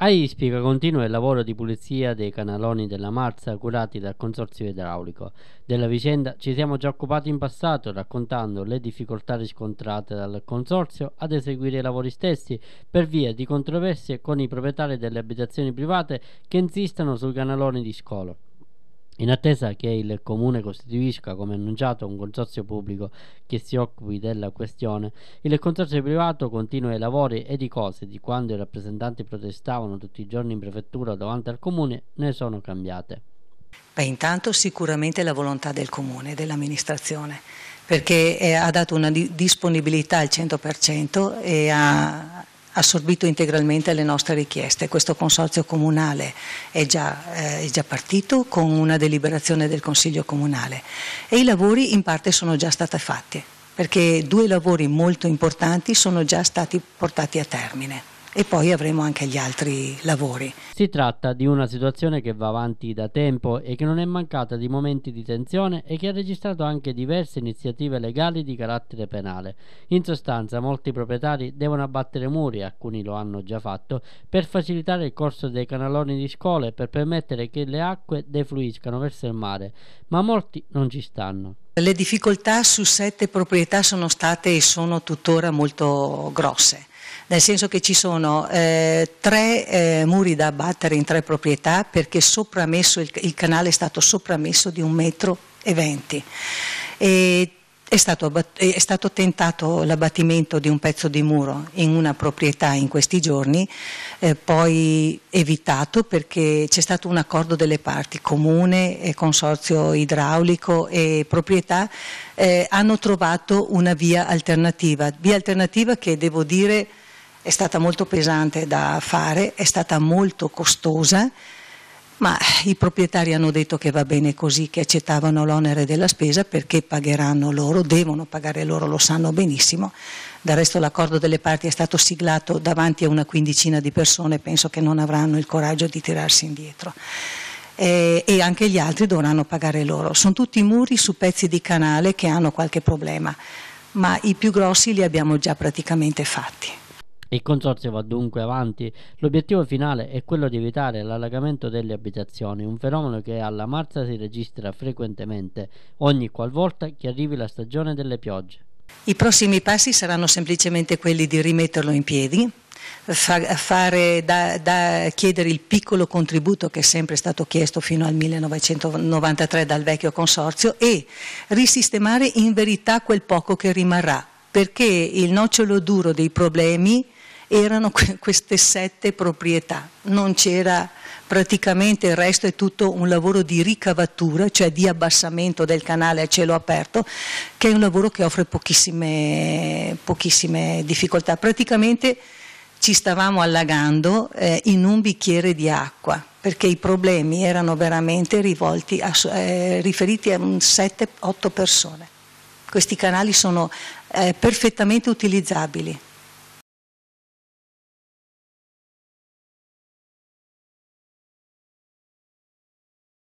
A Ispica continua il lavoro di pulizia dei canaloni della Marza curati dal Consorzio Idraulico. Della vicenda ci siamo già occupati in passato raccontando le difficoltà riscontrate dal Consorzio ad eseguire i lavori stessi per via di controversie con i proprietari delle abitazioni private che insistono sui canaloni di scolo. In attesa che il comune costituisca, come annunciato, un consorzio pubblico che si occupi della questione, il consorzio privato continua i lavori ed i cose di quando i rappresentanti protestavano tutti i giorni in prefettura davanti al comune ne sono cambiate. Beh, intanto sicuramente la volontà del comune, e dell'amministrazione, perché eh, ha dato una disponibilità al 100% e ha assorbito integralmente alle nostre richieste. Questo consorzio comunale è già, eh, è già partito con una deliberazione del Consiglio comunale e i lavori in parte sono già stati fatti perché due lavori molto importanti sono già stati portati a termine e poi avremo anche gli altri lavori. Si tratta di una situazione che va avanti da tempo e che non è mancata di momenti di tensione e che ha registrato anche diverse iniziative legali di carattere penale. In sostanza molti proprietari devono abbattere muri, alcuni lo hanno già fatto, per facilitare il corso dei canaloni di scuole e per permettere che le acque defluiscano verso il mare, ma molti non ci stanno. Le difficoltà su sette proprietà sono state e sono tuttora molto grosse nel senso che ci sono eh, tre eh, muri da abbattere in tre proprietà perché il, il, canale è stato sopramesso di un metro e venti. È stato, è stato, tentato l'abbattimento di un pezzo di muro in una proprietà in questi giorni, eh, poi evitato perché c'è stato un accordo delle parti, comune, consorzio idraulico e proprietà, eh, hanno trovato una via alternativa, via alternativa che devo dire è stata molto pesante da fare, è stata molto costosa ma i proprietari hanno detto che va bene così, che accettavano l'onere della spesa perché pagheranno loro, devono pagare loro, lo sanno benissimo. Del resto l'accordo delle parti è stato siglato davanti a una quindicina di persone, penso che non avranno il coraggio di tirarsi indietro. Eh, e anche gli altri dovranno pagare loro. Sono tutti muri su pezzi di canale che hanno qualche problema, ma i più grossi li abbiamo già praticamente fatti. Il consorzio va dunque avanti. L'obiettivo finale è quello di evitare l'allagamento delle abitazioni, un fenomeno che alla Marsa si registra frequentemente, ogni qualvolta che arrivi la stagione delle piogge. I prossimi passi saranno semplicemente quelli di rimetterlo in piedi, Fare, da, da chiedere il piccolo contributo che è sempre stato chiesto fino al 1993 dal vecchio consorzio e risistemare in verità quel poco che rimarrà, perché il nocciolo duro dei problemi erano queste sette proprietà, non c'era praticamente il resto è tutto un lavoro di ricavatura, cioè di abbassamento del canale a cielo aperto, che è un lavoro che offre pochissime, pochissime difficoltà. Praticamente ci stavamo allagando eh, in un bicchiere di acqua, perché i problemi erano veramente rivolti a, eh, riferiti a 7-8 persone. Questi canali sono eh, perfettamente utilizzabili.